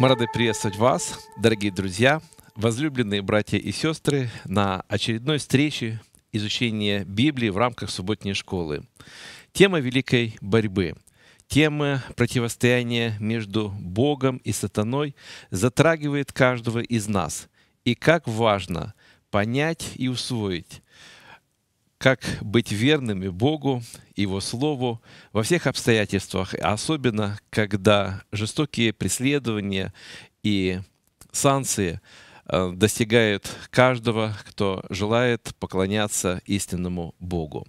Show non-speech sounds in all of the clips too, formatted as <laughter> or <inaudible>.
Мы рады приветствовать вас, дорогие друзья, возлюбленные братья и сестры, на очередной встрече изучения Библии в рамках субботней школы. Тема великой борьбы, тема противостояния между Богом и сатаной затрагивает каждого из нас. И как важно понять и усвоить, как быть верными Богу, Его Слову во всех обстоятельствах, особенно когда жестокие преследования и санкции э, достигают каждого, кто желает поклоняться истинному Богу.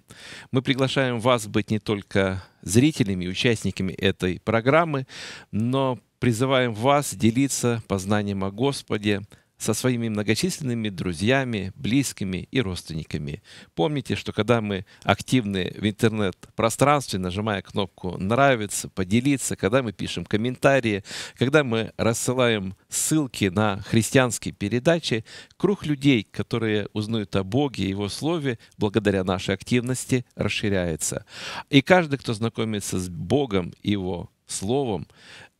Мы приглашаем вас быть не только зрителями, и участниками этой программы, но призываем вас делиться познанием о Господе, со своими многочисленными друзьями, близкими и родственниками. Помните, что когда мы активны в интернет-пространстве, нажимая кнопку «Нравится», «Поделиться», когда мы пишем комментарии, когда мы рассылаем ссылки на христианские передачи, круг людей, которые узнают о Боге и Его Слове, благодаря нашей активности, расширяется. И каждый, кто знакомится с Богом и Его Словом,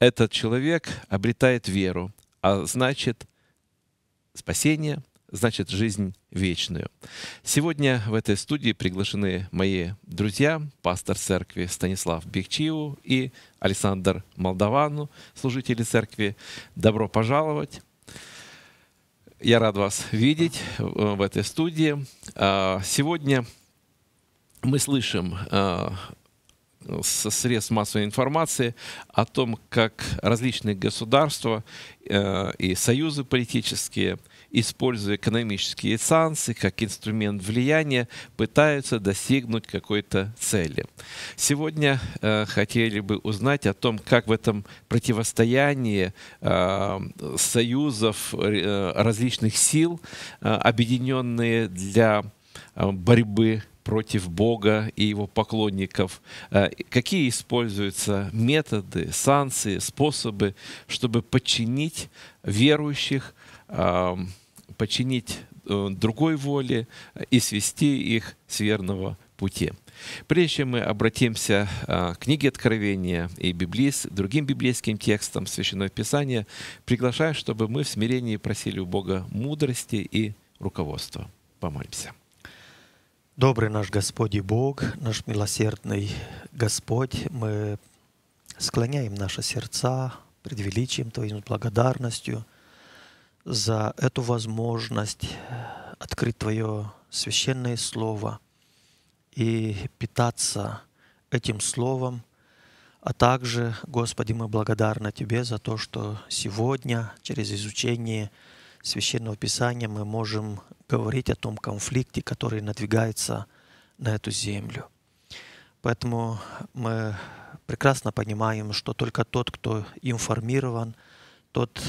этот человек обретает веру, а значит, спасение, значит жизнь вечную. Сегодня в этой студии приглашены мои друзья, пастор церкви Станислав Бекчиу и Александр Молдовану, служители церкви. Добро пожаловать! Я рад вас видеть э, в этой студии. А, сегодня мы слышим а, со средств массовой информации о том, как различные государства э, и союзы политические, используя экономические санкции как инструмент влияния, пытаются достигнуть какой-то цели. Сегодня э, хотели бы узнать о том, как в этом противостоянии э, союзов различных сил, объединенные для борьбы против Бога и его поклонников. Э, какие используются методы, санкции, способы, чтобы подчинить верующих, подчинить э, другой воле э, и свести их с верного пути. Прежде чем мы обратимся к книге Откровения и библейс, другим библейским текстам Священного Писания, приглашаю, чтобы мы в смирении просили у Бога мудрости и руководства. Помолимся. Добрый наш Господь и Бог, наш милосердный Господь, мы склоняем наши сердца, пред величием Твоим благодарностью за эту возможность открыть Твое священное Слово и питаться этим Словом. А также, Господи, мы благодарны Тебе за то, что сегодня через изучение – Священного Писания мы можем говорить о том конфликте, который надвигается на эту землю. Поэтому мы прекрасно понимаем, что только тот, кто информирован, тот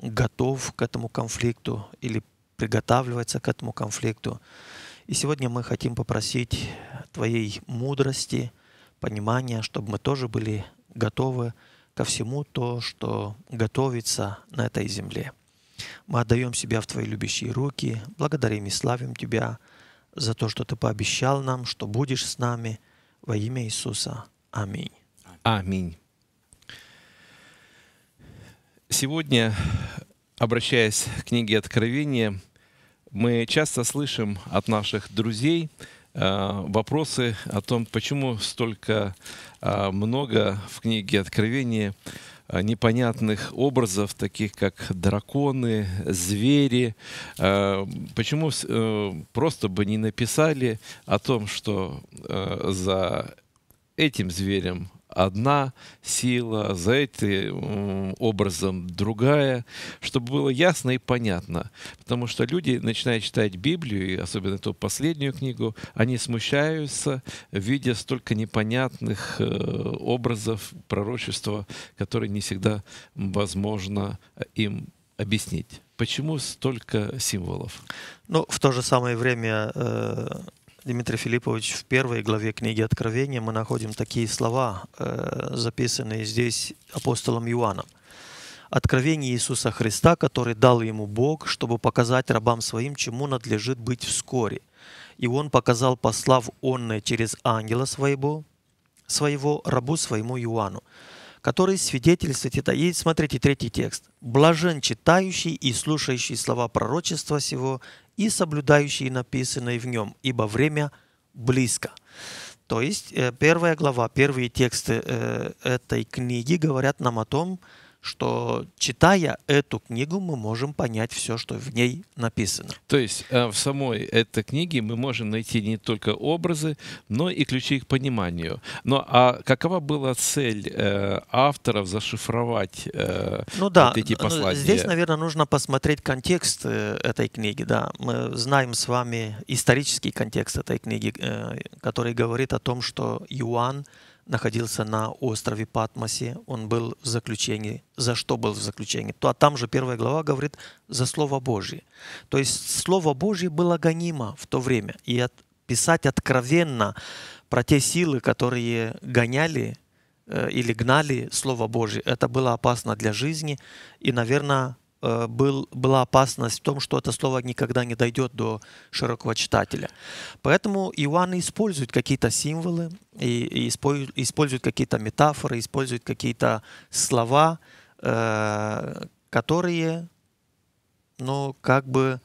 готов к этому конфликту или приготавливается к этому конфликту. И сегодня мы хотим попросить Твоей мудрости, понимания, чтобы мы тоже были готовы ко всему то, что готовится на этой земле. Мы отдаем себя в Твои любящие руки, благодарим и славим Тебя за то, что Ты пообещал нам, что будешь с нами. Во имя Иисуса. Аминь. Аминь. Сегодня, обращаясь к книге Откровения, мы часто слышим от наших друзей э, вопросы о том, почему столько э, много в книге Откровения Э, непонятных образов, таких как драконы, звери. Э, почему э, просто бы не написали о том, что за этим зверем одна сила, за этим образом другая, чтобы было ясно и понятно. Потому что люди, начиная читать Библию, и особенно эту последнюю книгу, они смущаются, видя столько непонятных э, образов пророчества, которые не всегда возможно э, им объяснить. Почему столько символов? Ну, в то же самое время э, Дмитрий Филиппович, в первой главе книги Откровения мы находим такие слова, э, записанные здесь апостолом Иоанном. «Откровение Иисуса Христа, который дал ему Бог, чтобы показать рабам своим, чему надлежит быть вскоре. И он показал, послав онное через ангела своего, своего рабу своему Иоанну, который свидетельствует это. И смотрите третий текст. «Блажен читающий и слушающий слова пророчества сего и соблюдающие написанные в нем, ибо время близко». То есть э, первая глава, первые тексты э, этой книги говорят нам о том, что читая эту книгу, мы можем понять все, что в ней написано. То есть э, в самой этой книге мы можем найти не только образы, но и ключи к пониманию. Но а какова была цель э, авторов зашифровать э, ну, да, вот эти ну, послания? Здесь, наверное, нужно посмотреть контекст этой книги. Да, мы знаем с вами исторический контекст этой книги, который говорит о том, что Юан находился на острове Патмосе, он был в заключении. За что был в заключении? То а там же первая глава говорит за Слово Божье. То есть Слово Божье было гонимо в то время. И от, писать откровенно про те силы, которые гоняли э, или гнали Слово Божье, это было опасно для жизни. И, наверное, Э, был, была опасность в том, что это слово никогда не дойдет до широкого читателя. Поэтому Иоанн использует какие-то символы, и, и использует, какие-то метафоры, использует какие-то слова, э, которые, ну, как бы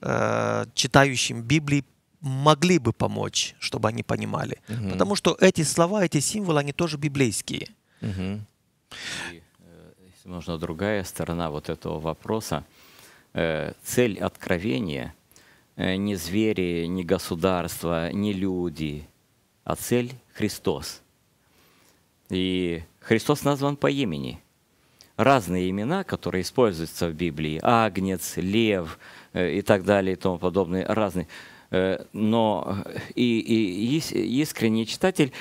э, читающим Библии могли бы помочь, чтобы они понимали. Угу. Потому что эти слова, эти символы, они тоже библейские. Угу нужна другая сторона вот этого вопроса. Э, цель откровения э, не звери, не государство, не люди, а цель Христос. И Христос назван по имени. Разные имена, которые используются в Библии, агнец, лев э, и так далее и тому подобное, разные. Но и, и искренний читатель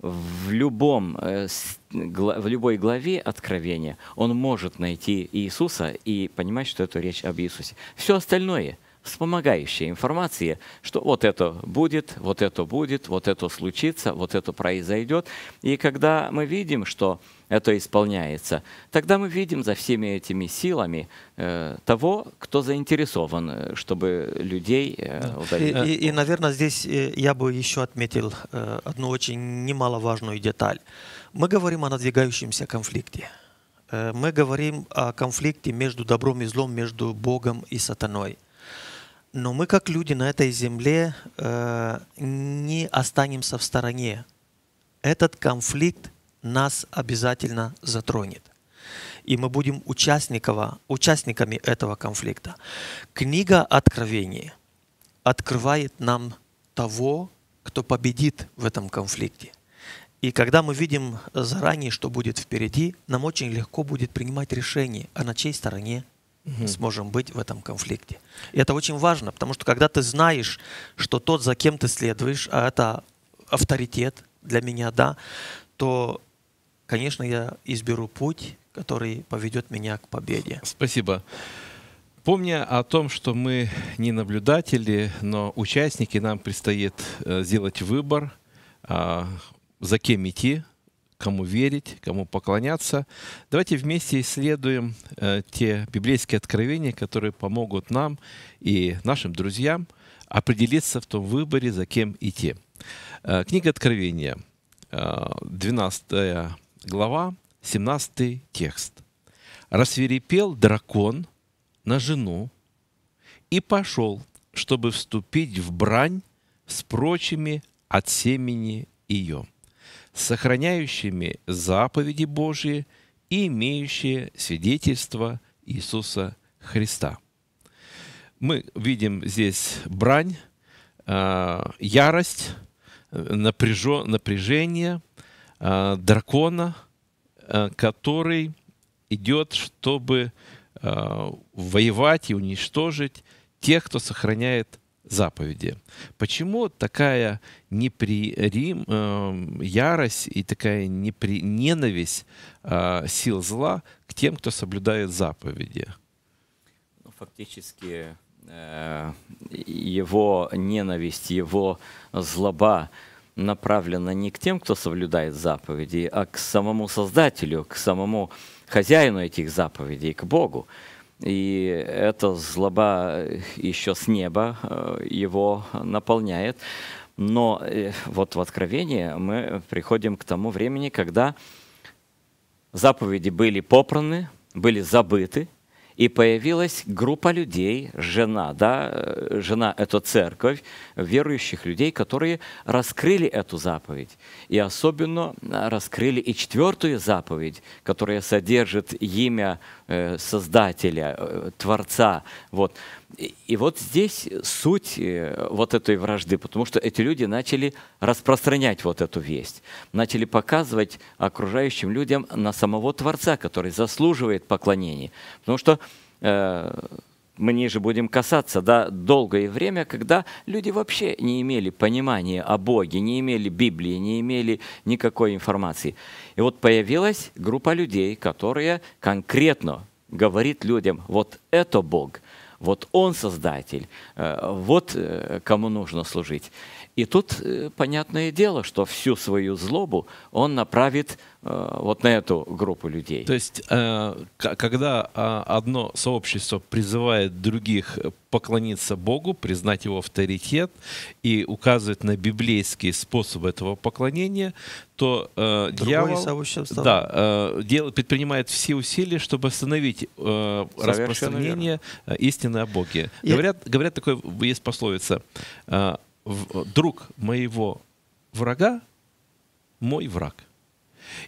в, любом, э, в любой главе Откровения он может найти Иисуса и понимать, что это речь об Иисусе. Все остальное – вспомогающая информация, что вот это будет, вот это будет, вот это случится, вот это произойдет. И когда мы видим, что это исполняется, тогда мы видим за всеми этими силами э, того, кто заинтересован, э, чтобы людей э, удалить. И, и, и, наверное, здесь э, я бы еще отметил э, одну очень немаловажную деталь. Мы говорим о надвигающемся конфликте. Мы говорим о конфликте между добром и злом, между Богом и сатаной. Но мы, как люди на этой земле, не останемся в стороне. Этот конфликт нас обязательно затронет. И мы будем участниками этого конфликта. Книга Откровения открывает нам того, кто победит в этом конфликте. И когда мы видим заранее, что будет впереди, нам очень легко будет принимать решение, а на чьей стороне угу. сможем быть в этом конфликте. И это очень важно, потому что когда ты знаешь, что тот, за кем ты следуешь, а это авторитет для меня, да, то конечно, я изберу путь, который поведет меня к победе. Спасибо. Помня о том, что мы не наблюдатели, но участники, нам предстоит э, сделать выбор, а, за кем идти, кому верить, кому поклоняться. Давайте вместе исследуем э, те библейские откровения, которые помогут нам и нашим друзьям определиться в том выборе, за кем идти. Э, книга Откровения, 12 глава, 17 текст. «Рассверепел дракон на жену и пошел, чтобы вступить в брань с прочими от семени ее, сохраняющими заповеди Божьи и имеющие свидетельство Иисуса Христа». Мы видим здесь брань, а, ярость, напряжение – Э, дракона, э, который идет, чтобы э, воевать и уничтожить тех, кто сохраняет заповеди. Почему такая непририм, э, ярость и такая непри, ненависть э, сил зла к тем, кто соблюдает заповеди? Ну, фактически э, его ненависть, его злоба направлена не к тем, кто соблюдает заповеди, а к самому Создателю, к самому хозяину этих заповедей, к Богу. И эта злоба э, еще с неба э, его наполняет. Но э, вот в Откровении мы приходим к тому времени, когда заповеди были попраны, были забыты, и появилась группа людей, жена, да, э, жена – это церковь, верующих людей, которые раскрыли эту заповедь. И особенно э, раскрыли и четвертую заповедь, которая содержит имя э, Создателя, Творца. Вот. И вот здесь суть э, вот этой вражды, потому что эти люди начали распространять вот эту весть, начали показывать окружающим людям на самого Творца, который заслуживает поклонения. Потому что э, мы ниже будем касаться, да, долгое время, когда люди вообще не имели понимания о Боге, не имели Библии, не имели никакой информации. И вот появилась группа людей, которая конкретно говорит людям, вот это Бог – вот Он создатель, э, вот э, кому нужно служить. И тут э, понятное дело, что всю свою злобу он направит э, вот на эту группу людей. То есть, э, когда а, одно сообщество призывает других поклониться Богу, признать его авторитет и указывает на библейские способы этого поклонения, то э, дьявол да, дел, предпринимает все усилия, чтобы остановить распространение истины о Боге. Говорят, говорят, такое есть пословица. Э, друг моего врага, мой враг.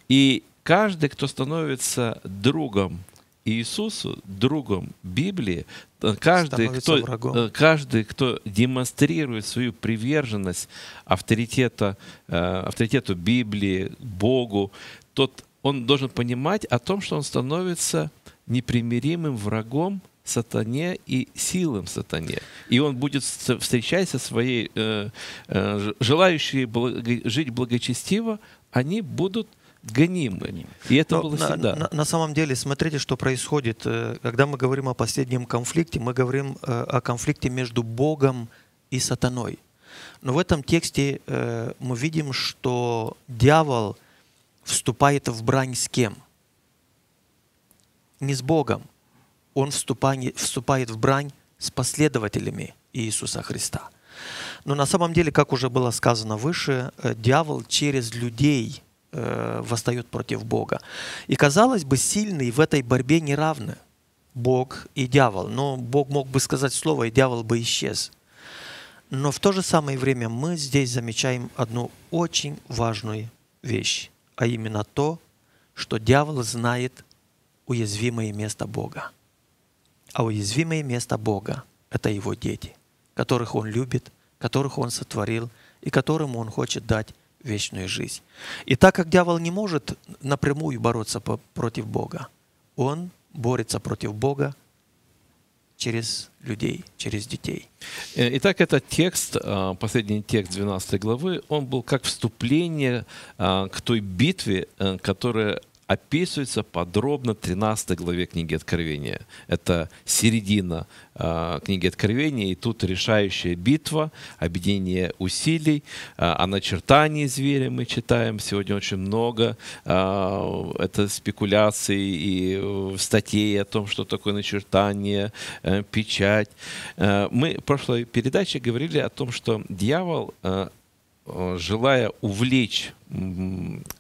И каждый, кто становится другом Иисусу, другом Библии, э, каждый кто, э, каждый, кто демонстрирует свою приверженность авторитета, авторитету Библии, Богу, тот он должен понимать о том, что он становится непримиримым врагом сатане и силам сатане. И он будет встречать со своей, э, э, желающие жить благочестиво, они будут гонимы. И это Но было всегда. На, на, на самом деле, смотрите, что происходит. Э, когда мы говорим о последнем конфликте, мы говорим о конфликте между Богом и сатаной. Но в этом тексте мы видим, что дьявол вступает в брань с кем? Не с Богом он вступает, в брань с последователями Иисуса Христа. Но на самом деле, как уже было сказано выше, э, дьявол через людей э, восстает против Бога. И казалось бы, сильные в этой борьбе не равны. Бог и дьявол. Но Бог мог бы сказать слово, и дьявол бы исчез. Но в то же самое время мы здесь замечаем одну очень важную вещь, а именно то, что дьявол знает уязвимое место Бога. А уязвимое место Бога – это Его дети, которых Он любит, которых Он сотворил и которым Он хочет дать вечную жизнь. И так как дьявол не может напрямую бороться против Бога, он борется против Бога через людей, через детей. Э, итак, этот текст, э, последний текст 12 главы, он был как вступление э, к той битве, которая описывается подробно в 13 главе книги Откровения. Это середина э, книги Откровения, и тут решающая битва, объединение усилий, э, о начертании зверя мы читаем сегодня очень много. Э, это спекуляции и статей о том, что такое начертание, э, печать. Э, мы в прошлой передаче говорили о том, что дьявол э, Э, желая увлечь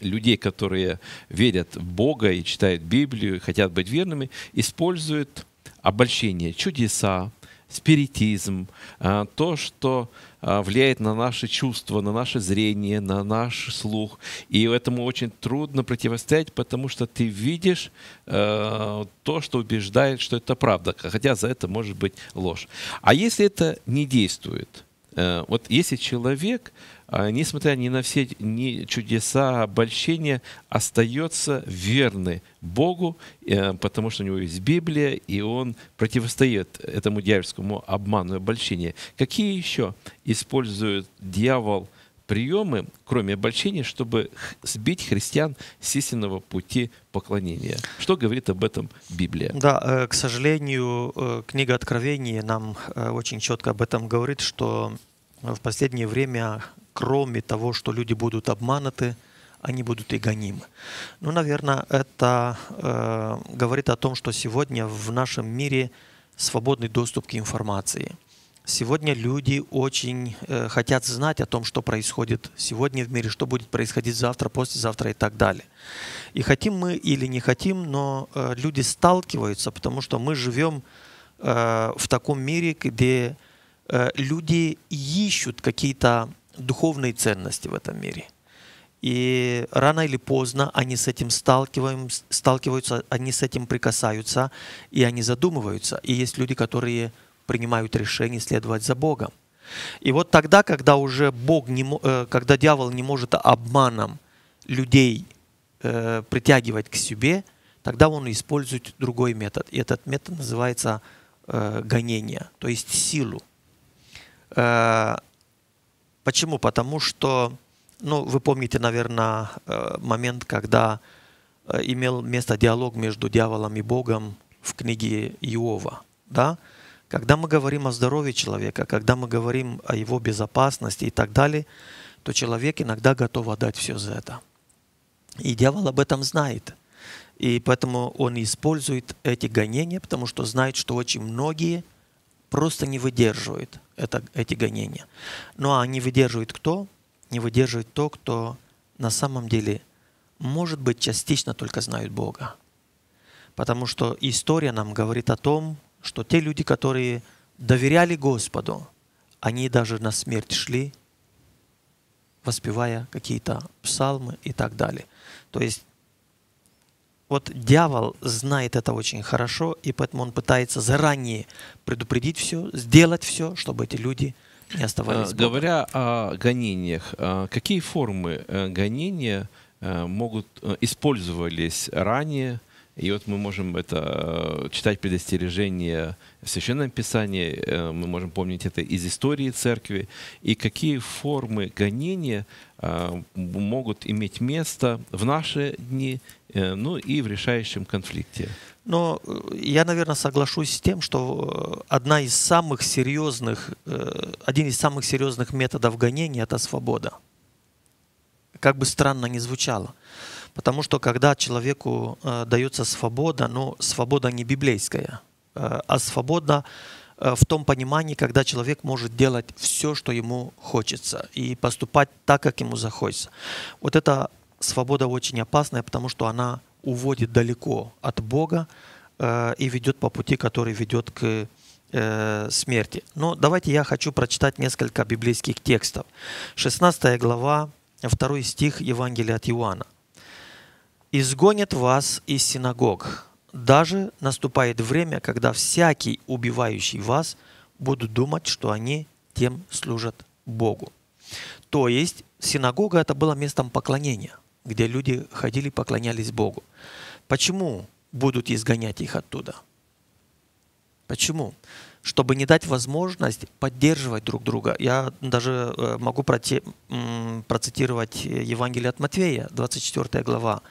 людей, которые верят в Бога и читают Библию, и хотят быть верными, используют обольщение, чудеса, спиритизм, э, то, что э, влияет на наши чувства, на наше зрение, на наш слух. И этому очень трудно противостоять, потому что ты видишь то, что убеждает, что это правда, хотя за это может быть ложь. А если это не действует? вот если человек а, несмотря ни на все ни чудеса обольщения, остается верный Богу, э, потому что у него есть Библия, и он противостоит этому дьявольскому обману и обольщению. Какие еще использует дьявол приемы, кроме обольщения, чтобы сбить христиан с истинного пути поклонения. Что говорит об этом Библия? Да, э, к сожалению, э, книга Откровения нам очень четко об этом говорит, что в последнее время кроме того, что люди будут обмануты, они будут и гонимы. Ну, наверное, это э, говорит о том, что сегодня в нашем мире свободный доступ к информации. Сегодня люди очень э, хотят знать о том, что происходит сегодня в мире, что будет происходить завтра, послезавтра и так далее. И хотим мы или не хотим, но э, люди сталкиваются, потому что мы живем э, в таком мире, где э, люди ищут какие-то духовные ценности в этом мире. И рано или поздно они с этим сталкиваются, они с этим прикасаются, и они задумываются. И есть люди, которые принимают решение следовать за Богом. И вот тогда, когда уже Бог не, э, когда дьявол не может обманом людей э, притягивать к себе, тогда он использует другой метод. И этот метод называется э, гонение, то есть силу. Почему? Потому что, ну, вы помните, наверное, э, момент, когда э, имел место диалог между дьяволом и Богом в книге Иова, да? Когда мы говорим о здоровье человека, когда мы говорим о его безопасности и так далее, то человек иногда готов отдать все за это. И дьявол об этом знает. И поэтому он использует эти гонения, потому что знает, что очень многие просто не выдерживают это, эти гонения. Ну а не выдерживает кто? Не выдерживает то, кто на самом деле, может быть, частично только знают Бога. Потому что история нам говорит о том, что те люди, которые доверяли Господу, они даже на смерть шли, воспевая какие-то псалмы и так далее. То есть вот дьявол знает это очень хорошо, и поэтому он пытается заранее предупредить все, сделать все, чтобы эти люди не оставались. Э, говоря о гонениях, э, какие формы э, гонения могут использовались ранее и вот мы можем это э, читать предостережение в Священном Писании, э, мы можем помнить это из истории церкви, и какие формы гонения э, могут иметь место в наши дни, ну и в решающем конфликте. Но я, наверное, соглашусь с тем, что одна из самых серьезных, один из самых серьезных методов гонения – это свобода. Как бы странно ни звучало. Потому что когда человеку э, дается свобода, но ну, свобода не библейская, э, а свобода э, в том понимании, когда человек может делать все, что ему хочется, и поступать так, как ему захочется. Вот эта свобода очень опасная, потому что она уводит далеко от Бога э, и ведет по пути, который ведет к э, смерти. Но давайте я хочу прочитать несколько библейских текстов. 16 глава, 2 стих Евангелия от Иоанна изгонят вас из синагог. Даже наступает время, когда всякий, убивающий вас, будут думать, что они тем служат Богу. То есть синагога это было местом поклонения, где люди ходили, поклонялись Богу. Почему будут изгонять их оттуда? Почему? чтобы не дать возможность поддерживать друг друга. Я даже э, могу процитировать Евангелие от Матвея, 24 глава.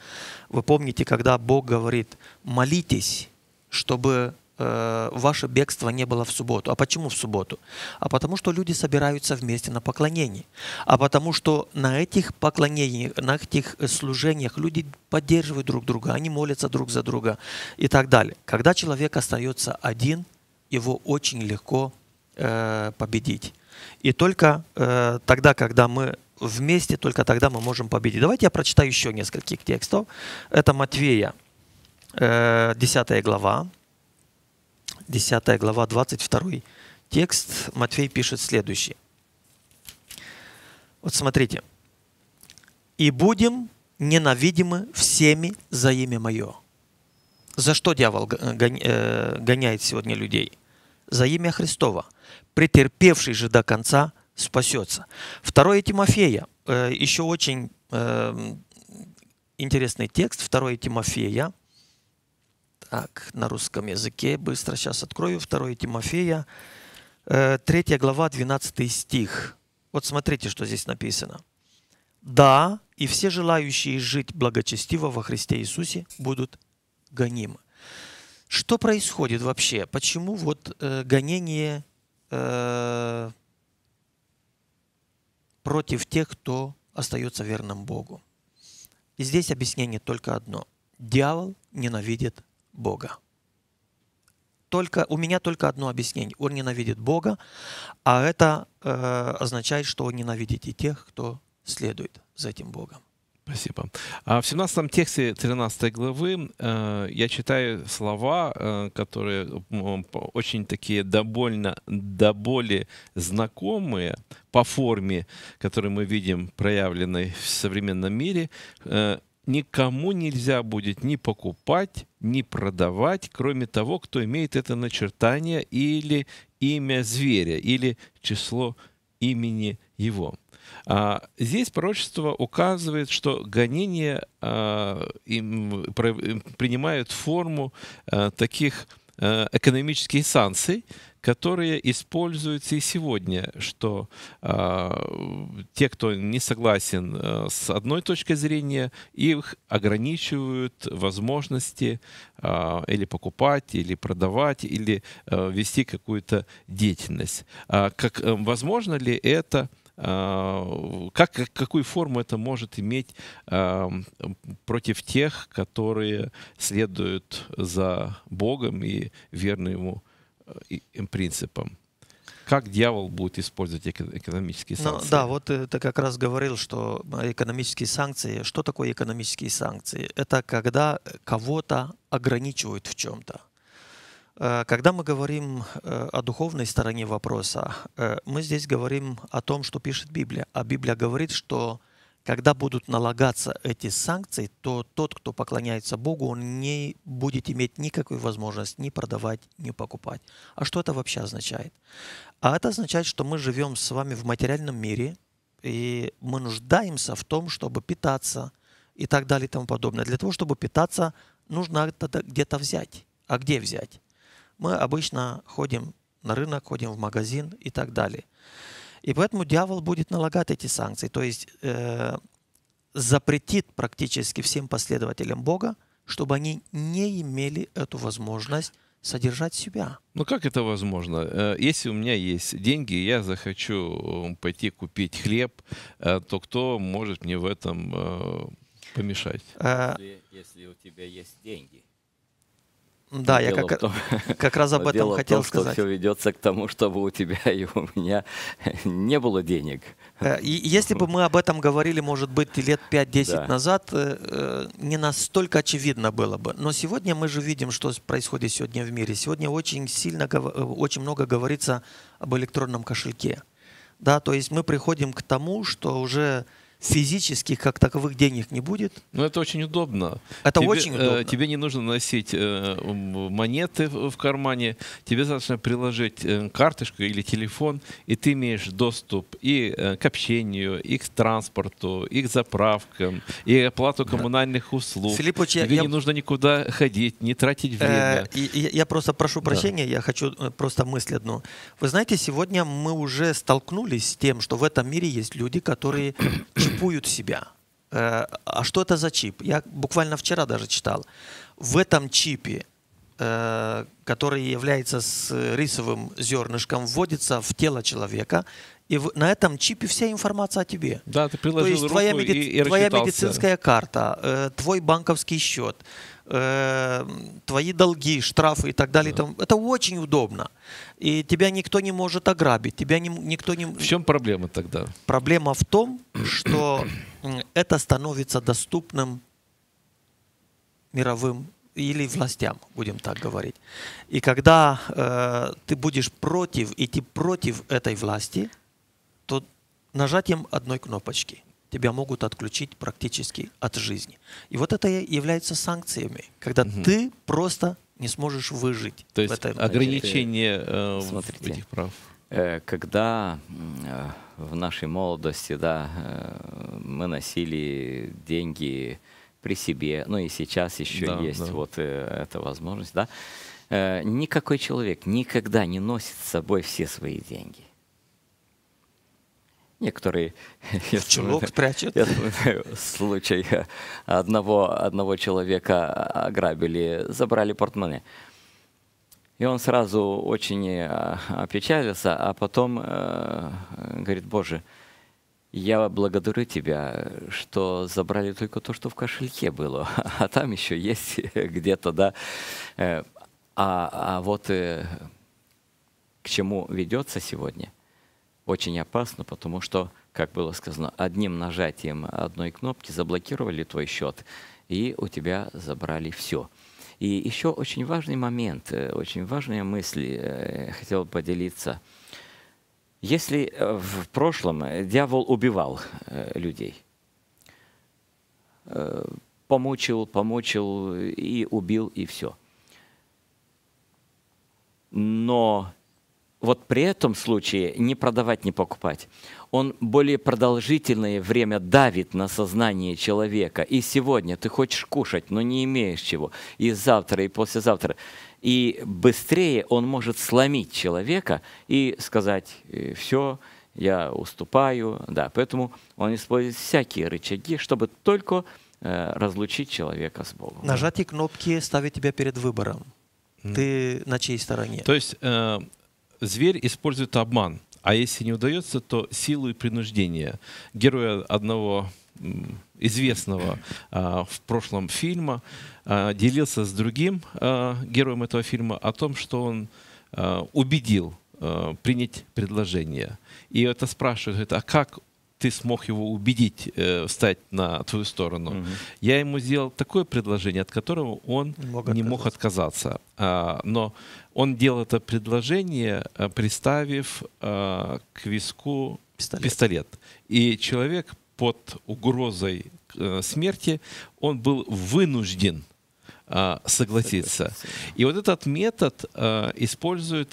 Вы помните, когда Бог говорит, молитесь, чтобы э, ваше бегство не было в субботу. А почему в субботу? А потому что люди собираются вместе на поклонении. А потому что на этих поклонениях, на этих служениях люди поддерживают друг друга, они молятся друг за друга и так далее. Когда человек остается один – его очень легко э, победить. И только э, тогда, когда мы вместе, только тогда мы можем победить. Давайте я прочитаю еще нескольких текстов. Это Матвея, э, 10 глава, 10 глава, 22 текст. Матвей пишет следующее. Вот смотрите. «И будем ненавидимы всеми за имя Мое». За что дьявол э, э, гоняет сегодня людей? За имя Христова. Претерпевший же до конца спасется. Второе Тимофея. Э, еще очень эм, интересный текст. Второе Тимофея. Так, на русском языке. Быстро сейчас открою. Второе Тимофея. Третья глава, 12 стих. Вот смотрите, что здесь написано. «Да, и все желающие жить благочестиво во Христе Иисусе будут гоним. Что происходит вообще? Почему вот э, гонение э, против тех, кто остается верным Богу? И здесь объяснение только одно. Дьявол ненавидит Бога. Только, у меня только одно объяснение. Он ненавидит Бога, а это э, означает, что он ненавидит и тех, кто следует за этим Богом. Спасибо. А в 17 тексте 13 главы э, я читаю слова, э, которые очень такие довольно, до боли знакомые по форме, которые мы видим проявленной в современном мире. Э, никому нельзя будет ни покупать, ни продавать, кроме того, кто имеет это начертание или имя зверя, или число имени его. А, здесь пророчество указывает, что гонения а, принимают форму а, таких экономических санкций, которые используются и сегодня, что те, кто не согласен с одной точкой зрения, их ограничивают возможности или покупать, или продавать, или вести какую-то деятельность. как, э, возможно ли это Э, как, какую форму это может иметь э, против тех, которые следуют за Богом и верны Ему э, принципам? как дьявол будет использовать экономические ну санкции? Ну, да, вот ты как раз говорил, что экономические санкции, что такое экономические санкции? Это когда кого-то ограничивают в чем-то. Э, когда мы говорим э, о духовной стороне вопроса, э, мы здесь говорим о том, что пишет Библия. А Библия говорит, что когда будут налагаться эти санкции, то тот, кто поклоняется Богу, он не будет иметь никакой возможности ни продавать, ни покупать. А что это вообще означает? А это означает, что мы живем с вами в материальном мире, и мы нуждаемся в том, чтобы питаться и так далее и тому подобное. Для того, чтобы питаться, нужно где-то взять. А где взять? мы обычно ходим на рынок, ходим в магазин и так далее. И поэтому дьявол будет налагать эти санкции, то есть э, запретит практически всем последователям Бога, чтобы они не имели эту возможность содержать себя. Ну как это возможно? Э, если у меня есть деньги, я захочу э, пойти купить хлеб, э, то кто может мне в этом помешать? Если, если у тебя есть деньги. Да, я как, том, <laughs> как <laughs> раз об этом хотел том, сказать. Что все ведется к тому, чтобы у тебя <laughs> и у меня не было денег. Э, и если бы мы об этом говорили, может быть, лет 5-10 да. назад, э, э, не настолько очевидно было бы. Но сегодня мы же видим, что происходит сегодня в мире. Сегодня очень сильно, очень много говорится об электронном кошельке. Да, то есть мы приходим к тому, что уже физически как таковых денег не будет. Ну это очень удобно. Это тебе, очень э, удобно. Тебе не нужно носить э, монеты в кармане, тебе достаточно приложить э, карточку или телефон, и ты имеешь доступ и к общению, и к транспорту, и к заправкам, и оплату коммунальных услуг. Филиппович, тебе я, не я... нужно никуда ходить, не тратить время. Э, я, я просто прошу прощения, да. я хочу просто мысль одну. Вы знаете, сегодня мы уже столкнулись с тем, что в этом мире есть люди, которые <clears throat> чипуют себя. Э, а что это за чип? Я буквально вчера даже читал. В этом чипе, э, который является с рисовым зернышком, вводится в тело человека, и на этом чипе вся информация о тебе. Да, ты приложил То есть руку твоя, меди... и, и твоя медицинская карта, э, твой банковский счет, э, твои долги, штрафы и так далее. Да. Там, это очень удобно. И тебя никто не может ограбить. Тебя не, никто не... В чем проблема тогда? Проблема в том, что <clears throat> это становится доступным мировым или властям, будем так говорить. И когда э, ты будешь против, идти против этой власти, то нажатием одной кнопочки – тебя могут отключить практически от жизни. И вот это является санкциями, когда угу. ты просто не сможешь выжить. То есть ограничение э, Смотрите, этих прав. Э, когда э, в нашей молодости, да, э, мы носили деньги при себе, ну и сейчас еще да, есть да. вот эта возможность, да, никакой человек никогда не носит с собой все свои деньги. Некоторые... В чулок прячут. Я вспоминаю случай. Одного, одного человека ограбили, забрали портмоне. И он сразу очень э, опечалился, а потом э, говорит, «Боже, я благодарю тебя, что забрали только то, что в кошельке было, а там еще есть <laughs> где-то, да. Э, а, а вот э, к чему ведется сегодня – очень опасно, потому что, как было сказано, одним нажатием одной кнопки заблокировали твой счет, и у тебя забрали все. И еще очень важный момент, э, очень важные мысли э, хотел поделиться. Если э, в прошлом дьявол убивал людей, помучил, помучил и убил, и все. Но вот при этом случае не продавать, не покупать. Он более продолжительное время давит на сознание человека. И сегодня ты хочешь кушать, но не имеешь чего. И завтра, и послезавтра. И быстрее он может сломить человека и сказать, «Э, все, я уступаю. Да, поэтому он использует всякие рычаги, чтобы только э, разлучить человека с Богом. Нажатие кнопки ставит тебя перед выбором. Mm. Ты на чьей стороне? То есть э, зверь использует обман, а если не удается, то силу и принуждение. Героя одного известного а, в прошлом фильма а, делился с другим а, героем этого фильма о том, что он а, убедил а, принять предложение. И это спрашивают, а как ты смог его убедить э, встать на твою сторону. Угу. Я ему сделал такое предложение, от которого он мог не мог отказаться. А, но он делал это предложение, э, приставив а, к виску пистолет. пистолет. И человек под угрозой а, смерти, он был вынужден согласиться. И вот этот метод используют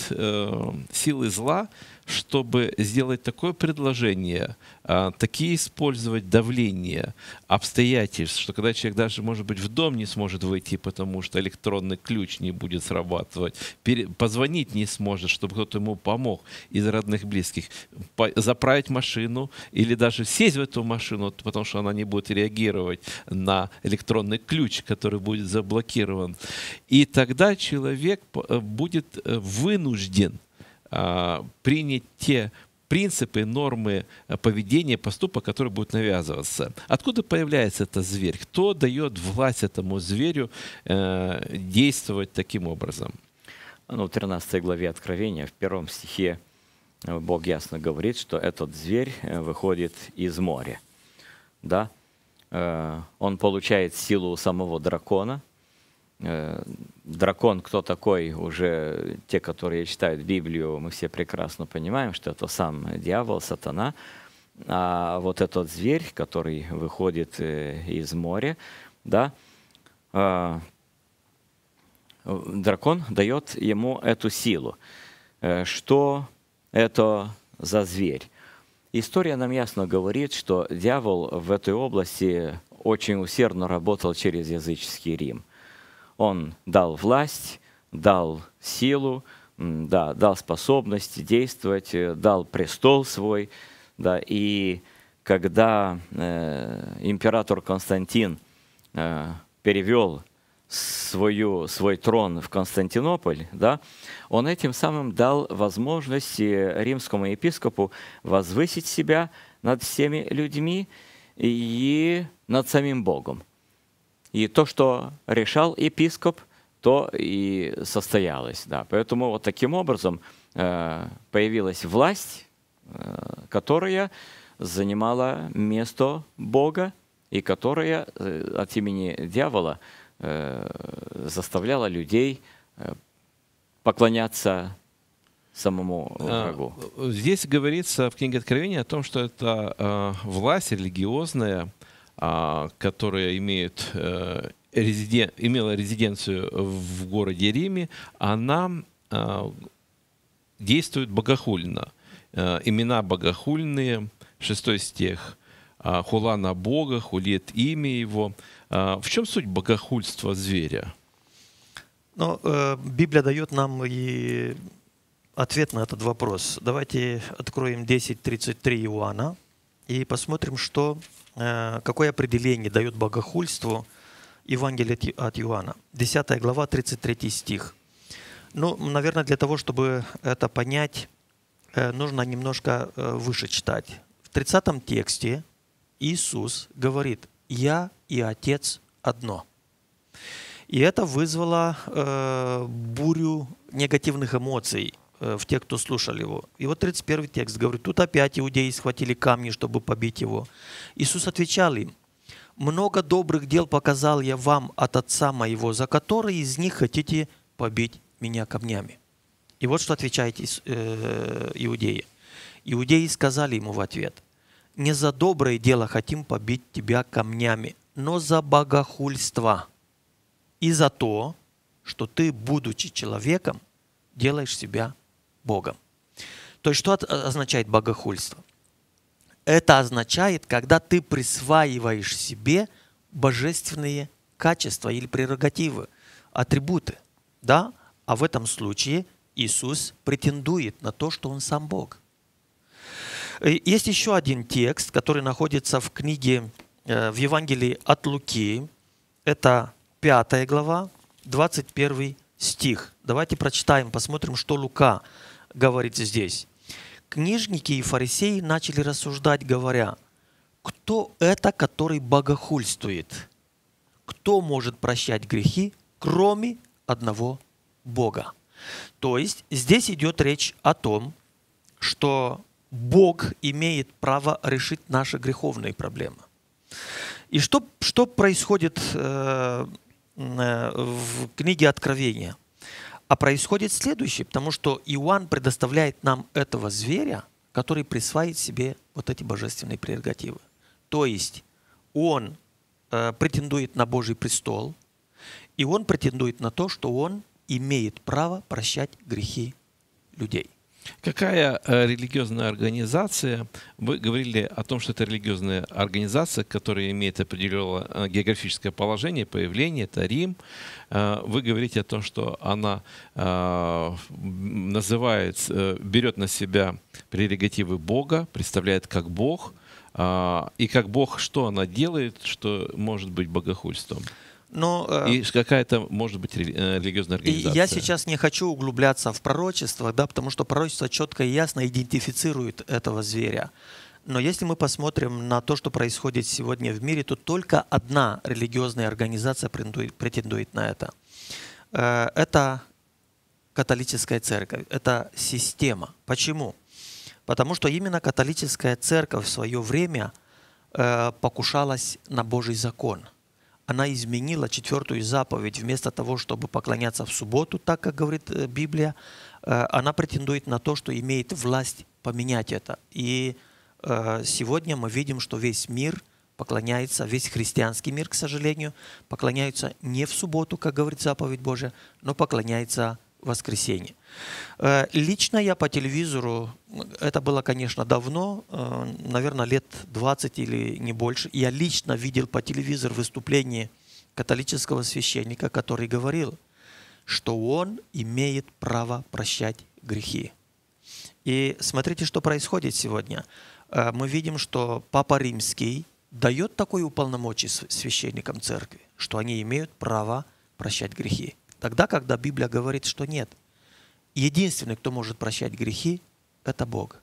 силы зла чтобы сделать такое предложение, а, такие использовать давление обстоятельств, что когда человек даже, может быть, в дом не сможет выйти, потому что электронный ключ не будет срабатывать, позвонить не сможет, чтобы кто-то ему помог из родных близких, заправить машину или даже сесть в эту машину, потому что она не будет реагировать на электронный ключ, который будет заблокирован. И тогда человек э, будет э, вынужден а, принять те принципы, нормы э, поведения, поступок, которые будут навязываться. Откуда появляется этот зверь? Кто дает власть этому зверю э, действовать таким образом? Ну, в 13 главе Откровения, в первом стихе э, Бог ясно говорит, что этот зверь выходит из моря. Да? Он получает силу у самого дракона, Э, дракон кто такой, уже те, которые читают Библию, мы все прекрасно понимаем, что это сам дьявол, сатана. А вот этот зверь, который выходит э, из моря, да, э, дракон дает ему эту силу. Что это за зверь? История нам ясно говорит, что дьявол в этой области очень усердно работал через языческий Рим – он дал власть, дал силу, да, дал способность действовать, э, дал престол свой. Да, и когда э, император Константин э, перевел свою, свой трон в Константинополь, да, он этим самым дал возможность э, римскому епископу возвысить себя над всеми людьми и над самим Богом. И то, что решал епископ, то и состоялось. Да. Поэтому вот таким образом э, появилась власть, э, которая занимала место Бога и которая э, от имени дьявола заставляла людей поклоняться самому а, врагу. Здесь говорится в книге Откровения о том, что это власть религиозная, а, которая имеет, э, резиден, имела резиденцию в городе Риме, она а, действует богохульно. Э, имена богохульные, шестой стих, «А, хула на Бога, хулит имя его. В чем суть богохульства зверя? Но ну, э, Библия дает нам и ответ на этот вопрос. Давайте откроем 10.33 Иоанна и посмотрим, что Э, какое определение дает богохульству Евангелие от Иоанна? 10 глава, 33 стих. Ну, наверное, для того, чтобы это понять, э, нужно немножко э, выше читать. В 30 тексте Иисус говорит «Я и Отец одно». И это вызвало э, бурю негативных эмоций – Э, в тех, кто слушал его. И вот 31 текст говорит, тут опять иудеи схватили камни, чтобы побить его. Иисус отвечал им, много добрых дел показал я вам от Отца моего, за которые из них хотите побить меня камнями. И вот что отвечает э, иудеи. Иудеи сказали ему в ответ, не за доброе дело хотим побить тебя камнями, но за богохульство и за то, что ты, будучи человеком, делаешь себя Богом. То есть что э, означает богохульство? Это означает, когда ты присваиваешь себе божественные качества или прерогативы, атрибуты. Да? А в этом случае Иисус претендует на то, что Он сам Бог. Э, есть еще один текст, который находится в книге, э, в Евангелии от Луки. Это 5 глава, 21 стих. Давайте прочитаем, посмотрим, что Лука говорит здесь. Книжники и фарисеи начали рассуждать, говоря, кто это, который богохульствует? Кто может прощать грехи, кроме одного Бога? То есть здесь идет речь о том, что Бог имеет право решить наши греховные проблемы. И что, что происходит э, э, в книге Откровения – а происходит следующее, потому что Иоанн предоставляет нам этого зверя, который присваивает себе вот эти божественные прерогативы. То есть он э, претендует на Божий престол, и он претендует на то, что он имеет право прощать грехи людей. Какая э, религиозная организация, вы говорили о том, что это религиозная организация, которая имеет определенное э, географическое положение, появление, это Рим. Э, вы говорите о том, что она называет, берет на себя прерогативы Бога, представляет как Бог, и как Бог, что она делает, что может быть богохульством но... Э, и какая-то, может быть, э, религиозная организация. Я сейчас не хочу углубляться в пророчество, да, потому что пророчество четко и ясно идентифицирует этого зверя. Но если мы посмотрим на то, что происходит сегодня в мире, то только одна религиозная организация претендует на это. Э, это католическая церковь, это система. Почему? Потому что именно католическая церковь в свое время покушалась на Божий закон – она изменила четвертую заповедь. Вместо того, чтобы поклоняться в субботу, так как говорит э, Библия, э, она претендует на то, что имеет власть поменять это. И э, сегодня мы видим, что весь мир поклоняется, весь христианский мир, к сожалению, поклоняется не в субботу, как говорит заповедь Божия, но поклоняется воскресенье. Э, лично я по телевизору, это было, конечно, давно, э, наверное, лет 20 или не больше, я лично видел по телевизору выступление католического священника, который говорил, что он имеет право прощать грехи. И смотрите, что происходит сегодня. Э, мы видим, что Папа Римский дает такое уполномочие священникам церкви, что они имеют право прощать грехи. Тогда, когда Библия говорит, что нет. Единственный, кто может прощать грехи, это Бог.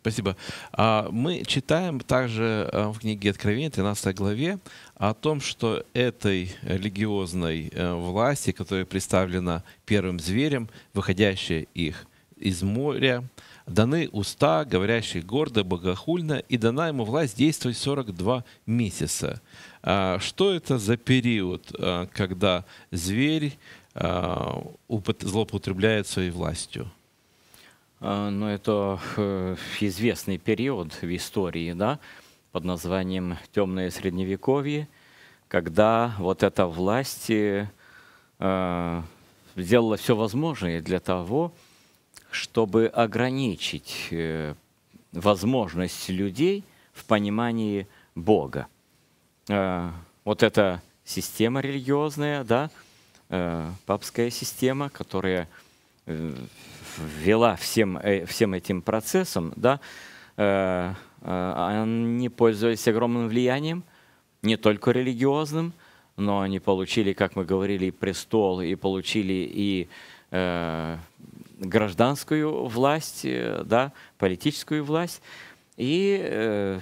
Спасибо. А, мы читаем также э, в книге Откровения, 13 главе, о том, что этой религиозной э, власти, которая представлена первым зверем, выходящей их из моря, даны уста, говорящие гордо, богохульно, и дана ему власть действовать 42 месяца. А, что это за период, а, когда зверь а, злоупотребляет своей властью? Ну, это э, известный период в истории, да, под названием «Темное средневековье», когда вот эта власть э, сделала все возможное для того, чтобы ограничить э, возможность людей в понимании Бога. Э, вот эта система религиозная, да, э, папская система, которая э, вела всем, всем этим процессом, да, они пользовались огромным влиянием, не только религиозным, но они получили, как мы говорили, и престол, и получили и э, гражданскую власть, да, политическую власть. И э,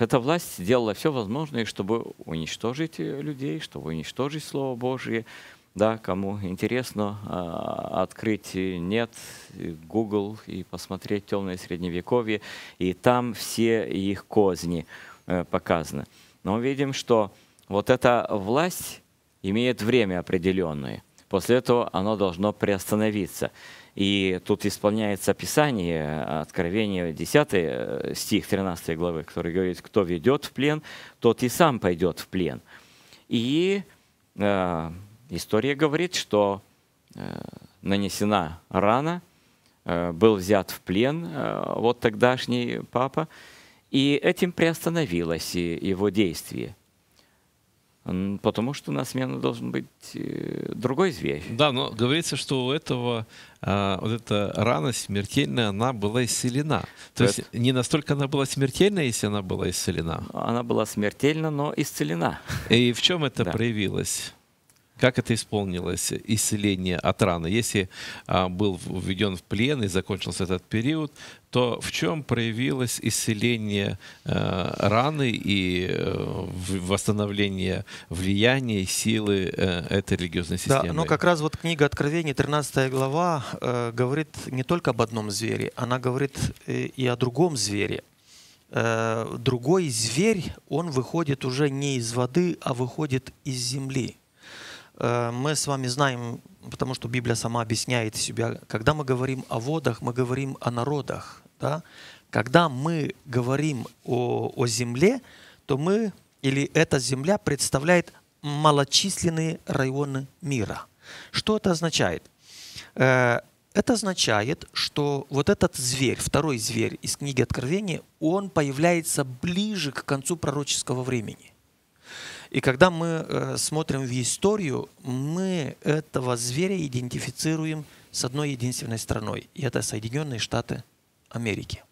эта власть сделала все возможное, чтобы уничтожить э, людей, чтобы уничтожить Слово Божие. Да, кому интересно, а, открыть э, нет, Google и посмотреть темное средневековье, и там все их козни э, показаны. Но мы видим, что вот эта власть имеет время определенное. После этого оно должно приостановиться. И тут исполняется Писание, э, Откровение 10 э, стих 13 главы, который говорит, кто ведет в плен, тот и сам пойдет в плен. И э, история говорит, что э, нанесена рана, э, был взят в плен э, вот тогдашний папа, и этим приостановилось его действие. Потому что на смену должен быть э, другой зверь. Да, но говорится, что у этого а, вот эта рана смертельная, она была исцелена. То Это... есть не настолько она была смертельная, если она была исцелена. Она была смертельна, но исцелена. И в чем это да. проявилось? как это исполнилось, исцеление от раны. Если а, был введен в плен и закончился этот период, то в чем проявилось исцеление э, раны и э, восстановление влияния и силы э, этой религиозной системы? Да, ну, но как раз вот книга Откровений, 13 глава, э, говорит не только об одном звере, она говорит э, и о другом звере. Э, другой зверь, он выходит уже не из воды, а выходит из земли. Э, мы с вами знаем, потому что Библия сама объясняет себя, когда мы говорим о водах, мы говорим о народах. Да? Когда мы говорим о, о земле, то мы или эта земля представляет малочисленные районы мира. Что это означает? Э, это означает, что вот этот зверь, второй зверь из книги Откровения, он появляется ближе к концу пророческого времени. И когда мы э, смотрим в историю, мы этого зверя идентифицируем с одной единственной страной, и это Соединенные Штаты Америки.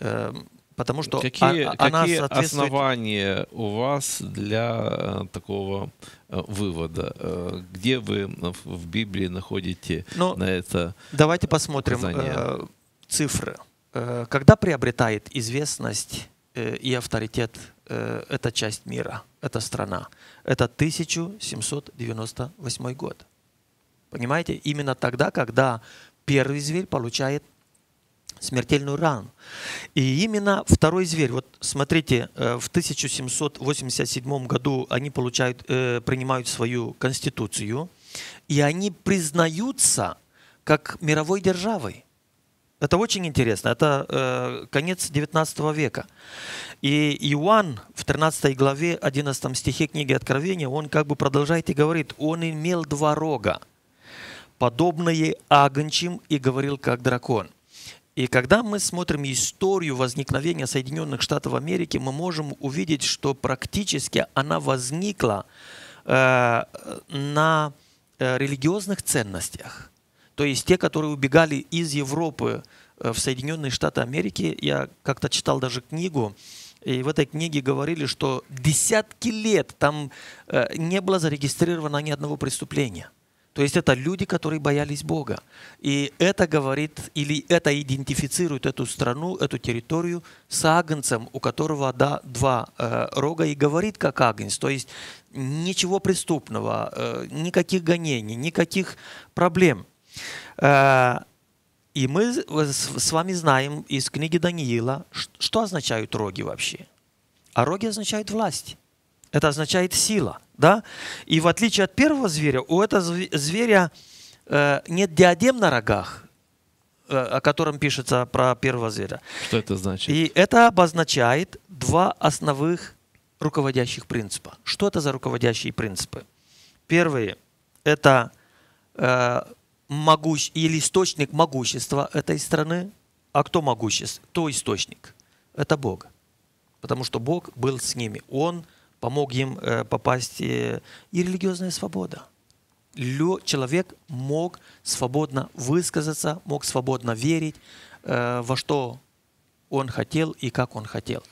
Эм, потому что какие, а, а, она какие соответствует... основания у вас для э, такого э, вывода? Где вы в Библии находите Но ну, на это? Давайте посмотрим указание? цифры. Когда приобретает известность Э, и авторитет э, – это часть мира, это страна. Это 1798 год. Понимаете? Именно тогда, когда первый зверь получает смертельную рану. И именно второй зверь, вот смотрите, э, в 1787 году они получают, принимают свою конституцию, и они признаются как мировой державой. Это очень интересно. Это э, конец 19 века. И Иоанн в 13 главе 11 стихе книги Откровения, он как бы продолжает и говорит, он имел два рога, подобные агнчим, и говорил как дракон. И когда мы смотрим историю возникновения Соединенных Штатов Америки, мы можем увидеть, что практически она возникла э, на э, религиозных ценностях то есть те, которые убегали из Европы э, в Соединенные Штаты Америки. Я как-то читал даже книгу, и в этой книге говорили, что десятки лет там э, не было зарегистрировано ни одного преступления. То есть это люди, которые боялись Бога. И это говорит или это идентифицирует эту страну, эту территорию с агнцем, у которого да, два э, рога и говорит как агнец. То есть ничего преступного, э, никаких гонений, никаких проблем. Э, и мы э, с вами знаем из книги Даниила, что означают роги вообще. А роги означают власть. Это означает сила. Да? И в отличие от первого зверя, у этого зверя э, нет диадем на рогах, о котором пишется про первого зверя. Что это значит? И это обозначает два основных руководящих принципа. Что это за руководящие принципы? Первые это могущ... или источник могущества этой страны. А кто могущество? То источник. Это Бог. Потому что Бог был с ними. Он помог им э, попасть э, и религиозная свобода. Человек мог свободно высказаться, мог свободно верить, э, во что он хотел и как он хотел.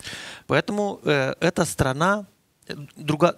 Поэтому эта страна, друга,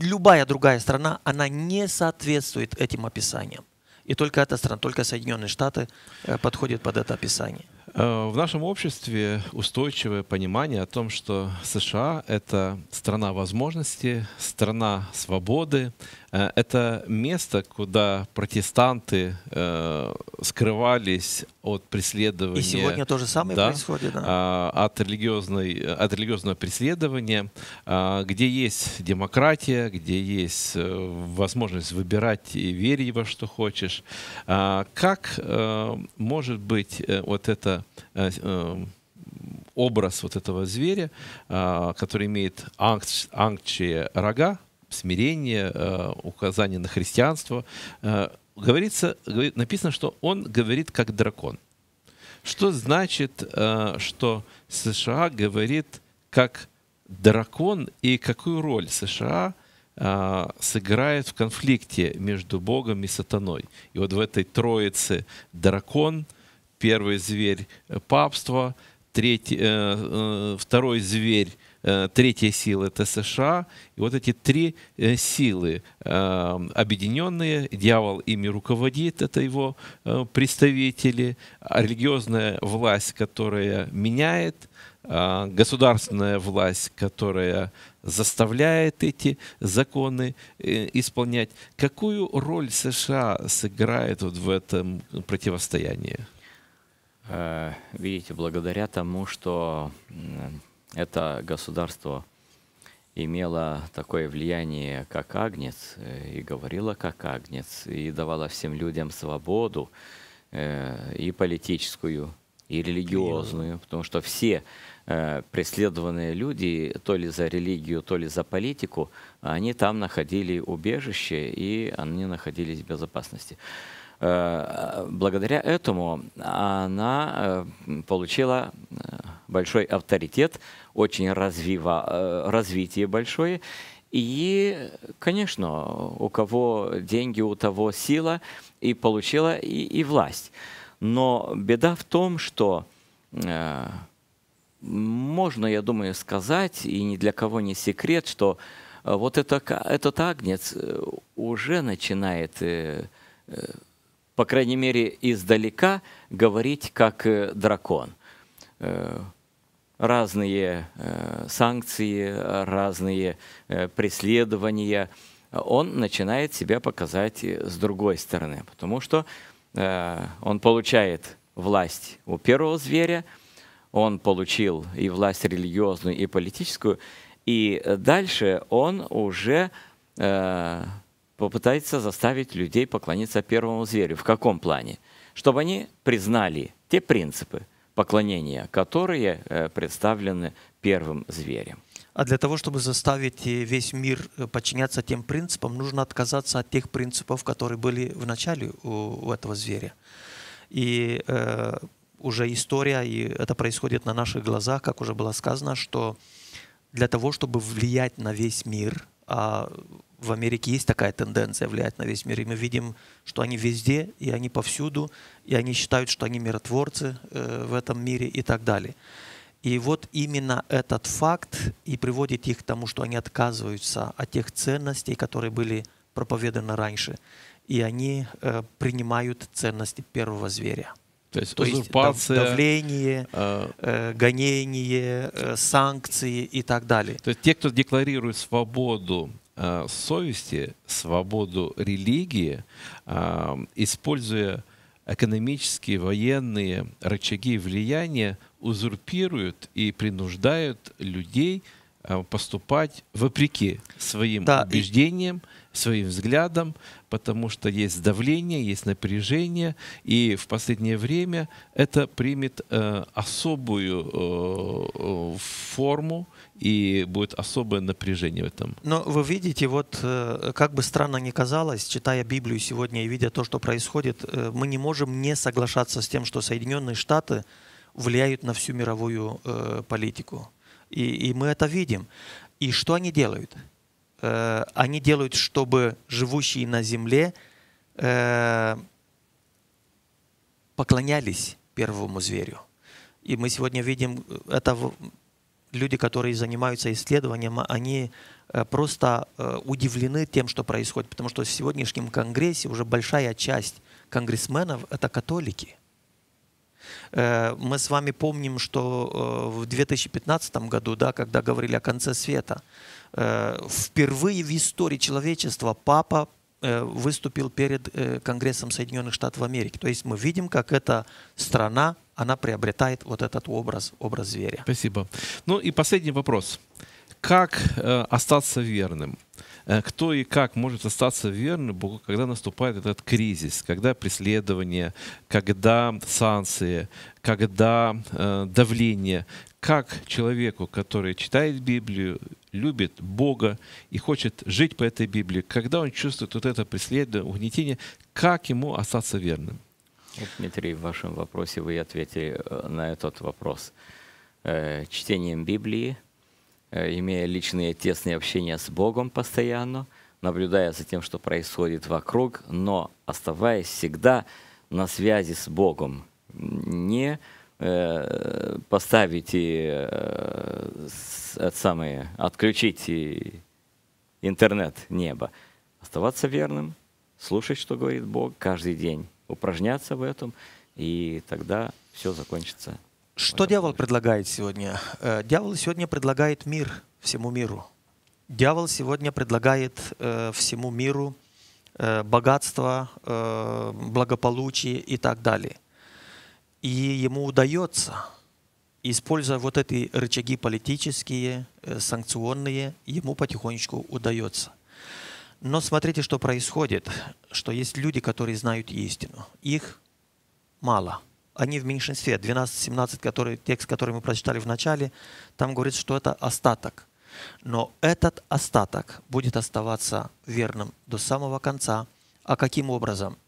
любая другая страна, она не соответствует этим описаниям. И только эта страна, только Соединенные Штаты э, подходят под это описание. Э, в нашем обществе устойчивое понимание о том, что США — это страна возможностей, страна свободы, Э, это место, куда протестанты э, скрывались от преследования. И сегодня то же самое да, происходит. Да? А, от, религиозной, от религиозного преследования, а, где есть демократия, где есть э, возможность выбирать и верить во что хочешь. А, как э, может быть вот это образ вот этого зверя, который имеет ангчие рога, смирение, э, указание на христианство. Э, говорится, написано, что он говорит как дракон. Что значит, э, что США говорит как дракон и какую роль США сыграет в конфликте между Богом и сатаной? И вот в этой троице дракон, первый зверь папства, третий, второй зверь Э, третья сила – это США. И вот эти три э, силы э, объединенные, дьявол ими руководит, это его представители, религиозная власть, которая меняет, государственная власть, которая заставляет эти законы исполнять. Какую роль США сыграет вот в этом противостоянии? Видите, благодаря тому, что это государство имело такое влияние, как Агнец, э, и говорило, как Агнец, и давало всем людям свободу, э, и политическую, и религиозную, потому что все э, преследованные люди, то ли за религию, то ли за политику, они там находили убежище, и они находились в безопасности. Э, благодаря этому она э, получила э, большой авторитет, очень развива, развитие большое. И, конечно, у кого деньги, у того сила, и получила и, и власть. Но беда в том, что э, можно, я думаю, сказать, и ни для кого не секрет, что вот это, этот агнец уже начинает э, по крайней мере, издалека говорить как э, дракон. Э, разные э, санкции, разные преследования. Он начинает себя показать с другой стороны, потому что он получает власть у первого зверя, он получил и власть религиозную, и политическую, и дальше он уже попытается заставить людей поклониться первому зверю. В каком плане? Чтобы они признали те принципы поклонения, которые э, представлены первым зверем. А для того, чтобы заставить э, весь мир э, подчиняться тем принципам, нужно отказаться от тех принципов, которые были в начале у, у этого зверя. И э, уже история, и это происходит на наших глазах, как уже было сказано, что для того, чтобы влиять на весь мир, а в Америке есть такая тенденция влиять на весь мир. И мы видим, что они везде, и они повсюду, и они считают, что они миротворцы э, в этом мире и так далее. И вот именно этот факт и приводит их к тому, что они отказываются от тех ценностей, которые были проповеданы раньше. И они э, принимают ценности первого зверя. То есть То узурпация, есть, давление, э, э, гонение, э, санкции и так далее. То есть те, кто декларирует свободу Э, совести, свободу религии, э, используя экономические, военные рычаги влияния, узурпируют и принуждают людей – Э, поступать вопреки своим да, убеждениям, и... своим взглядам, потому что есть давление, есть напряжение, и в последнее время это примет э, особую э, форму и будет особое напряжение в этом. Но вы видите, вот э, как бы странно ни казалось, читая Библию сегодня и видя то, что происходит, э, мы не можем не соглашаться с тем, что Соединенные Штаты влияют на всю мировую э, политику. И, и мы это видим. И что они делают? Э, они делают, чтобы живущие на земле э, поклонялись первому зверю. И мы сегодня видим э, это люди, которые занимаются исследованием, они просто удивлены тем, что происходит, потому что в сегодняшнем Конгрессе уже большая часть конгрессменов – это католики – Э, мы с вами помним, что э, в 2015 году, да, когда говорили о конце света, э, впервые в истории человечества папа выступил перед Конгрессом Соединенных Штатов Америки. То есть мы видим, как эта страна, она приобретает вот этот образ, образ зверя. Спасибо. Ну и последний вопрос. Как остаться верным? Э, кто и как может остаться верным Богу, когда наступает этот кризис, когда преследование, когда санкции, когда э, давление, как человеку, который читает Библию, любит Бога и хочет жить по этой Библии, когда он чувствует вот это преследование, угнетение, как ему остаться верным? Дмитрий, в вашем вопросе вы ответили э, на этот вопрос. Э, чтением Библии – Э, имея личные тесные общения с Богом постоянно, наблюдая за тем, что происходит вокруг, но оставаясь всегда на связи с Богом. Не э, и э, это самое, отключите интернет, небо. Оставаться верным, слушать, что говорит Бог каждый день, упражняться в этом, и тогда все закончится что дьявол предлагает сегодня? Э, дьявол сегодня предлагает мир всему миру. Дьявол сегодня предлагает э, всему миру э, богатство, благополучие и так далее. И ему удается, используя вот эти рычаги политические, санкционные, ему потихонечку удается. Но смотрите, что происходит, что есть люди, которые знают истину. Их мало – они в меньшинстве. 12-17, который, текст, который мы прочитали в начале, там говорит, что это остаток. Но этот остаток будет оставаться верным до самого конца. А каким образом?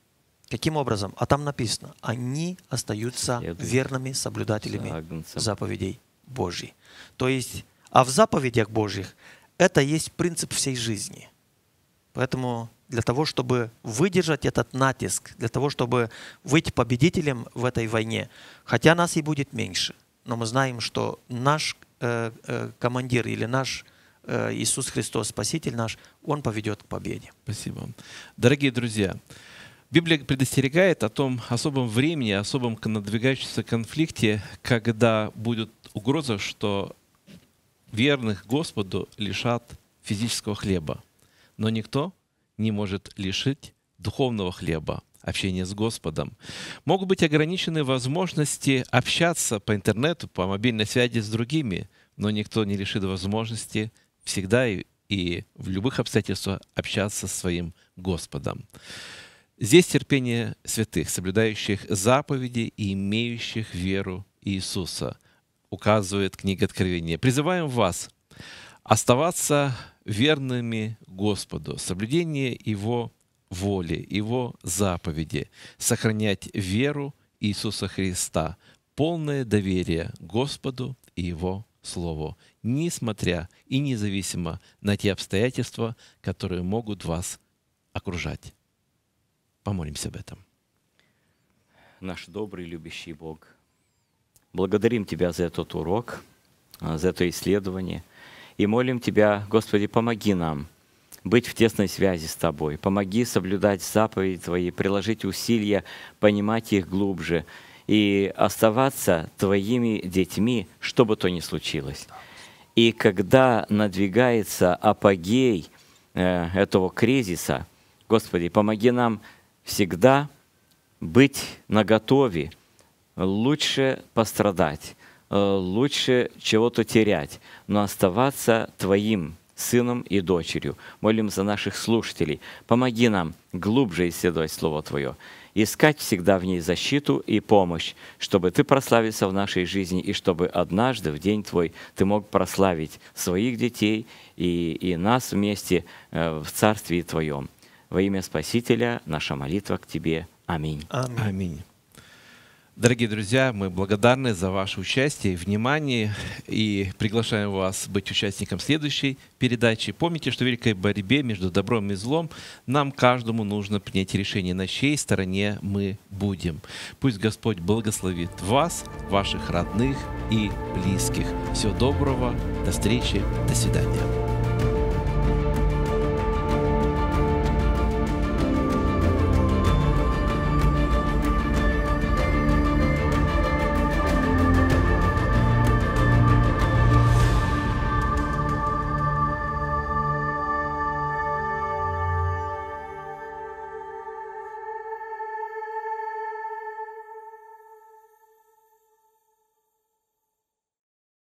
Каким образом? А там написано, они остаются верными соблюдателями заповедей Божьей. То есть, а в заповедях Божьих это есть принцип всей жизни. Поэтому для того, чтобы выдержать этот натиск, для того, чтобы быть победителем в этой войне. Хотя нас и будет меньше, но мы знаем, что наш э, э, командир или наш э, Иисус Христос, Спаситель наш, Он поведет к победе. Спасибо. Дорогие друзья, Библия предостерегает о том особом времени, особом надвигающемся конфликте, когда будет угроза, что верных Господу лишат физического хлеба. Но никто не может лишить духовного хлеба, общения с Господом. Могут быть ограничены возможности общаться по интернету, по мобильной связи с другими, но никто не лишит возможности всегда и, и в любых обстоятельствах общаться с своим Господом. Здесь терпение святых, соблюдающих заповеди и имеющих веру Иисуса, указывает книга Откровения. Призываем вас оставаться верными Господу, соблюдение Его воли, Его заповеди, сохранять веру Иисуса Христа, полное доверие Господу и Его Слову, несмотря и независимо на те обстоятельства, которые могут вас окружать. Помолимся об этом. Наш добрый, любящий Бог, благодарим Тебя за этот урок, а, за это исследование – и молим Тебя, Господи, помоги нам быть в тесной связи с Тобой. Помоги соблюдать заповеди Твои, приложить усилия, понимать их глубже и оставаться Твоими детьми, что бы то ни случилось. И когда надвигается апогей э, этого кризиса, Господи, помоги нам всегда быть наготове, лучше пострадать, Э, лучше чего-то терять, но оставаться Твоим сыном и дочерью. Молим за наших слушателей. Помоги нам глубже исследовать Слово Твое, искать всегда в ней защиту и помощь, чтобы Ты прославился в нашей жизни и чтобы однажды в день Твой Ты мог прославить своих детей и, и нас вместе э, в Царстве Твоем. Во имя Спасителя наша молитва к Тебе. Аминь. Аминь. Аминь. Дорогие друзья, мы благодарны за ваше участие, внимание и приглашаем вас быть участником следующей передачи. Помните, что в великой борьбе между добром и злом нам каждому нужно принять решение, на чьей стороне мы будем. Пусть Господь благословит вас, ваших родных и близких. Всего доброго, до встречи, до свидания.